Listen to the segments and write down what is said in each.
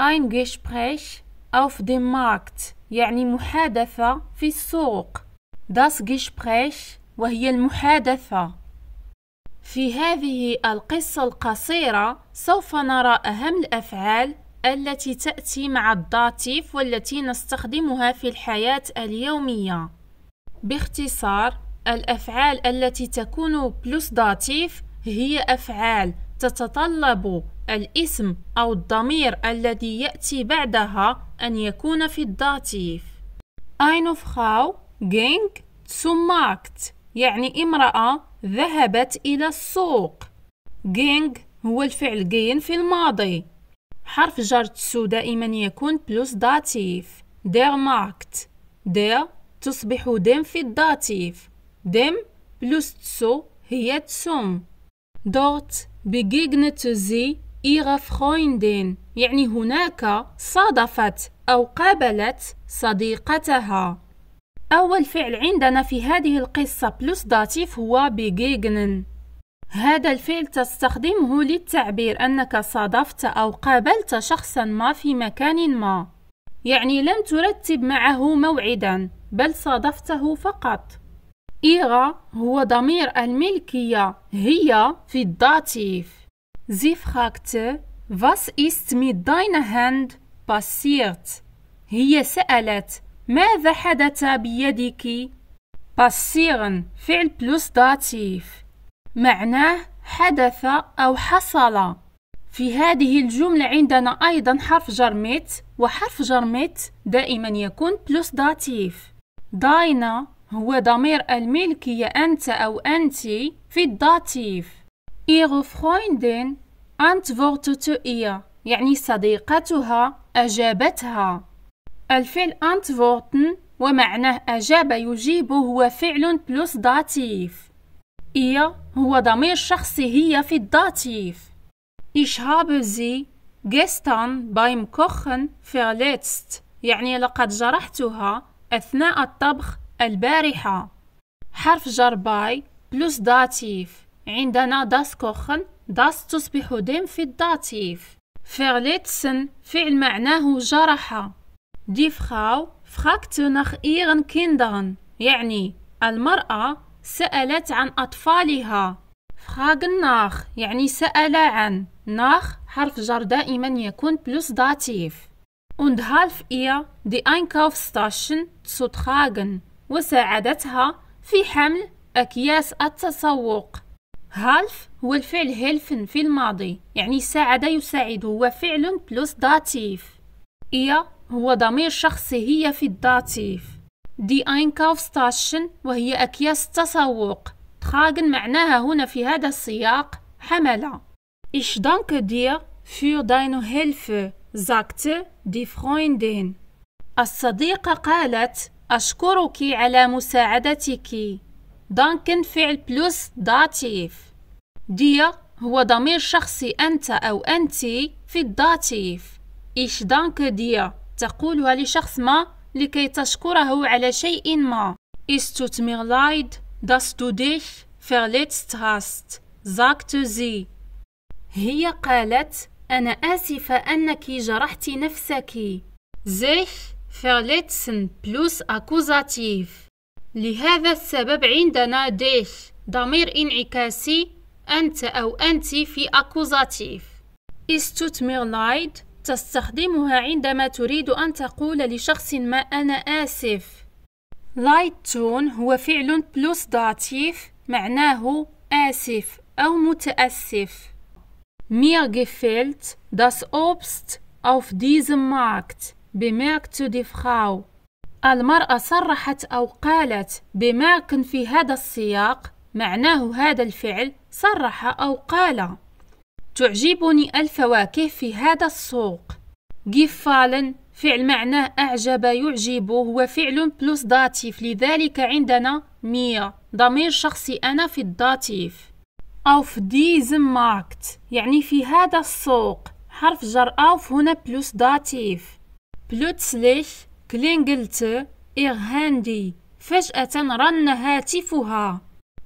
ein Gespräch auf dem Markt يعني محادثة في السوق das Gespräch وهي المحادثة في هذه القصة القصيرة سوف نرى أهم الأفعال التي تأتي مع الداتيف والتي نستخدمها في الحياة اليومية باختصار الأفعال التي تكون بلس داتيف هي أفعال تتطلب الاسم أو الضمير الذي يأتي بعدها أن يكون في الداتيف. أين فخاو ging zum يعني امرأة ذهبت إلى السوق. ging هو الفعل جين في الماضي. حرف جر تسو دائما يكون بلس داتيف. دير Markt دير تصبح دم في الداتيف. دم بلس تسو هي تسم. دوت begegnet sie ihrer Freundin يعني هناك صادفت أو قابلت صديقتها أول فعل عندنا في هذه القصة بلس داتيف هو begegnen هذا الفعل تستخدمه للتعبير أنك صادفت أو قابلت شخصا ما في مكان ما يعني لم ترتب معه موعدا بل صادفته فقط إيغا هو ضمير الملكية هي في الداتيف زي fragte, was إست مي داين Hand باسيرت هي سألت, ماذا حدث بيدك؟ باسيرن فعل بلوس داتيف معناه حدث أو حصل في هذه الجملة عندنا أيضا حرف جرميت وحرف جرميت دائما يكون بلوس داتيف داينا هو ضمير الملكية أنت أو أنت في الداتيف إيغو فخويندين أنت فورتوتو إيا يعني صديقتها أجابتها الفعل أنت فورتن ومعناه أجاب يجيب هو فعل بلس داتيف إيا هو ضمير شخصي هي في الداتيف إيش هابزي sie بايم كوخن Kochen يعني لقد جرحتها أثناء الطبخ البارحة حرف جر باي بلوس داتيف عندنا داس كوخن داس تصبح ديم في الداتيف فيرليتسن فعل معناه جرح دي فخاو فخاكت نخ إيرن كيندغن يعني المرأة سألت عن أطفالها فخاق ناخ يعني سأل عن ناخ حرف جر دائما يكون بلوس داتيف und half ihr die Einkaufstaschen zu tragen وساعدتها في حمل أكياس التسوق هالف هو الفعل هيلفن في الماضي يعني ساعد يساعد هو فعل بلس داتيف إيا هو ضمير شخصي هي في الداتيف دي أينكاوفستاشن وهي أكياس تسوق تخاقن معناها هنا في هذا السياق حملة إش دانك دير فور داينو هيلف زاكت دي فرويندين الصديقة قالت أشكرك على مساعدتك دانكن فعل بلوس داتيف دي هو ضمير شخصي أنت أو أنت في الداتيف إيش دانك دي تقولها لشخص ما لكي تشكره على شيء ما إستوت ميرلايد داستو ديش فرليتست هاست زاكت زي هي قالت أنا آسفة أنك جرحت نفسك. زيش فعلتسن بلوس أكوزاتيف لهذا السبب عندنا ديش ضمير انعكاسي أنت أو أنت في أكوزاتيف استثمر لايد تستخدمها عندما تريد أن تقول لشخص ما أنا آسف لايت تون هو فعل بلوس داتيف معناه آسف أو متأسف Mir gefällt داس أوبست أوف diesem ماركت bemerkt دي فخاو المرأة صرحت أو قالت بماكن في هذا السياق معناه هذا الفعل صرح أو قال تعجبني الفواكه في هذا السوق gefallen فعل معناه أعجب يعجب هو فعل بلس داتيف لذلك عندنا مية ضمير شخصي أنا في الداتيف أوف ديزم ماركت يعني في هذا السوق حرف جر أوف هنا بلس داتيف بلوتسليش كلينجلت هاندي فجأة رن هاتفها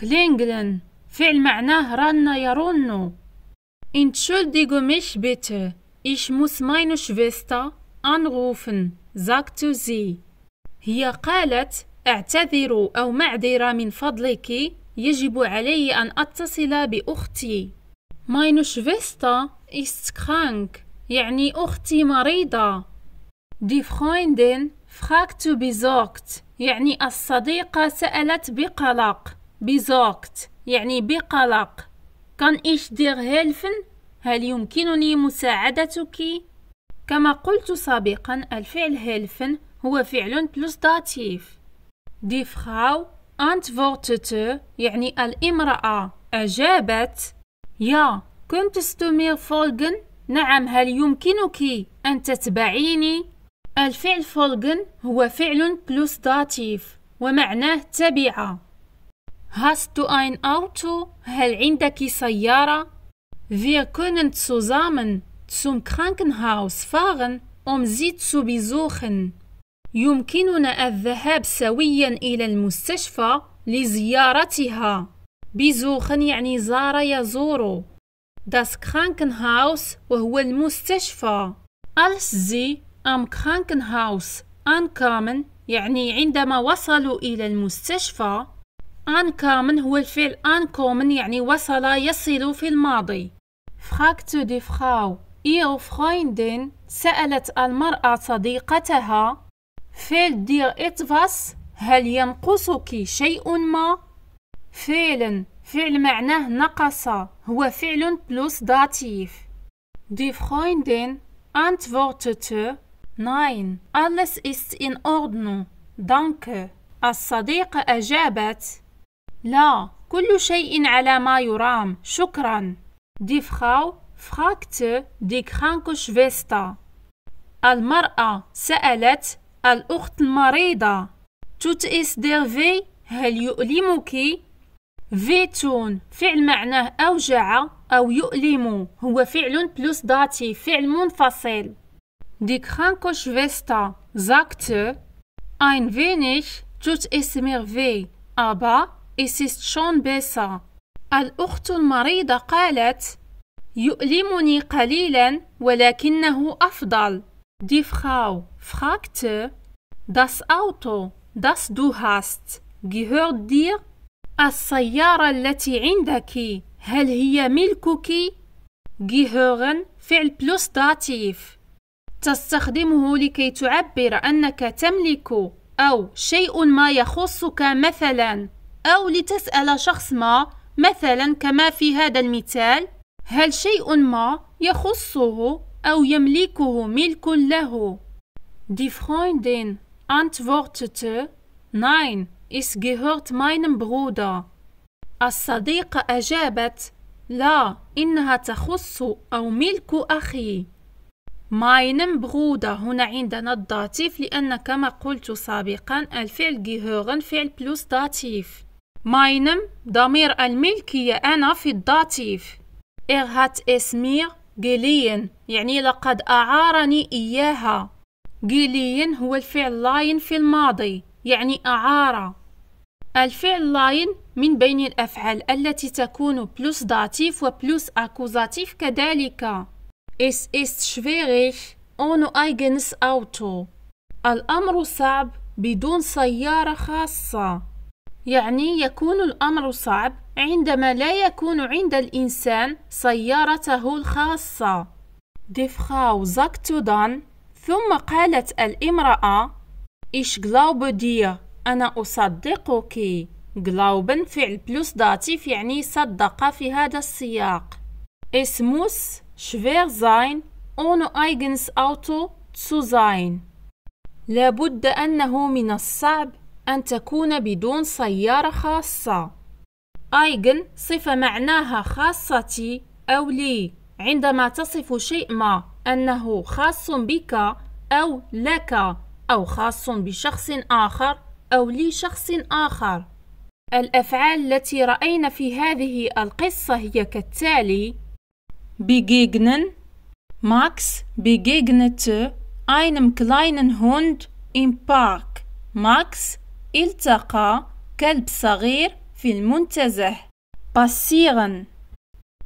كلينجلن فعل معناه رن يرن انتشولديغو مش بيت إيش موس ماينو شفيستا أنغوفن زاكتو زي هي قالت أعتذر أو معذرة من فضلك يجب علي أن أتصل بأختي. ماينو شفيستا ist يعني أختي مريضة. دي فرويندين فراكت بزوركت يعني الصديقة سألت بقلق بزوركت يعني بقلق كان إيش دير هيلفن؟ هل يمكنني مساعدتك؟ كما قلت سابقا الفعل هيلفن هو فعل بلس داتيف دي فراو antwortete يعني الامرأة أجابت يا كنت ستمير فولجن نعم هل يمكنك أن تتبعيني؟ الفعل فولجن هو فعل بلوس داتيف ومعناه تبع Hast du ein Auto? هل عندك سيارة؟ Wir können zusammen zum Krankenhaus fahren, um sie zu besuchen. يمكننا الذهاب سويا إلى المستشفى لزيارتها. besuchen يعني زار يزور. Das Krankenhaus وهو المستشفى. Als sie أم كرانكنهاوس أنكامن يعني عندما وصلوا إلى المستشفى أنكامن هو الفعل أنكومن يعني وصل يصل في الماضي فراكت دي فراو إير فرويندين سألت المرأة صديقتها فيل دير إتفاس هل ينقصك شيء ما؟ فيلن فعل معناه نقص هو فعل بلوس داتيف دي فرويندين antwortete Nein, alles ist in Ordnung. Danke. الصديقة أجابت: لا, كل شيء على ما يرام. شكرا. دي فخاو فخاكت دي die شفيستا المرأة سألت الأخت المريضة: توت إس دير في هل يؤلمك؟ فيتون فعل معناه أوجع أو يؤلم هو فعل بلس داتي فعل منفصل Die kranke Schwester sagte, ein wenig tut es mir weh, aber es ist schon besser. الأخت المريضة قالت: يؤلمني قليلا ولكنه أفضل. Die Frau fragte: Das Auto, das du hast, gehört dir? السيارة التي عندك هل هي ملكك؟ gehören فعل plus Dativ. تستخدمه لكي تعبر أنك تملك أو شيء ما يخصك مثلا أو لتسأل شخص ما مثلا كما في هذا المثال هل شيء ما يخصه أو يملكه ملك له Die Freundin antwortete Nein, es gehört meinem Bruder. الصديقة أجابت لا إنها تخص أو ملك أخي ماينم بغودا هنا عندنا الداتيف لأن كما قلت سابقا الفعل جيهورن فعل بلوس داتيف ماينم ضمير الملكية أنا في الداتيف إغ هات اسمير جيلين يعني لقد أعارني إياها جيلين هو الفعل لاين في الماضي يعني أعار الفعل لاين من بين الأفعال التي تكون بلوس داتيف وبلوس أكوزاتيف كذلك Es ist schwierig ohne eigenes Auto. الأمر صعب بدون سيارة خاصة. يعني يكون الأمر صعب عندما لا يكون عند الإنسان سيارته الخاصة. Die Frau sagte dann, ثم قالت الامرأة: Ich glaube dir, أنا أصدقك. Glauben فعل بلوس داتيف يعني صدق في هذا السياق. Es muss schwer sein, ohne eigenes Auto zu sein. لابد أنه من الصعب أن تكون بدون سيارة خاصة. eigen صفة معناها خاصتي أو لي عندما تصف شيء ما أنه خاص بك أو لك أو خاص بشخص آخر أو لشخص آخر. الأفعال التي رأينا في هذه القصة هي كالتالي: begegnen. Max begegnete einem kleinen Hund im Park. Max التقى كلب صغير في المنتزه. Passieren.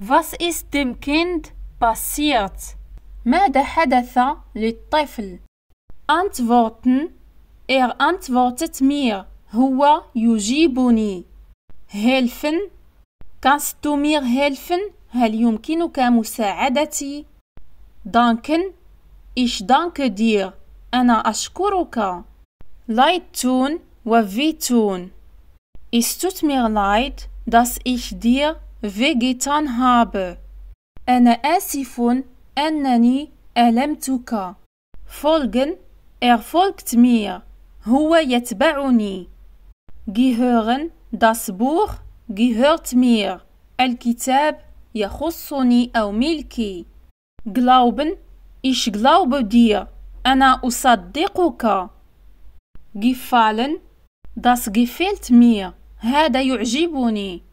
Was ist dem Kind passiert? ماذا حدث للطفل؟ Antworten. Er antwortet mir. هو يجيبني. Helfen. Kannst du mir helfen? هل يمكنك مساعدتي؟ دانكن إيش دانك دير أنا أشكرك لايت تون و في تون استوت مير لايت داس إيش دير جيتان هاب أنا آسف أنني ألمتك فولجن er folgt mir هو يتبعني gehören das Buch gehört mir الكتاب يخصني أو ملكي glauben ich glaube dir أنا أصدقك gefallen das gefällt mir هذا يعجبني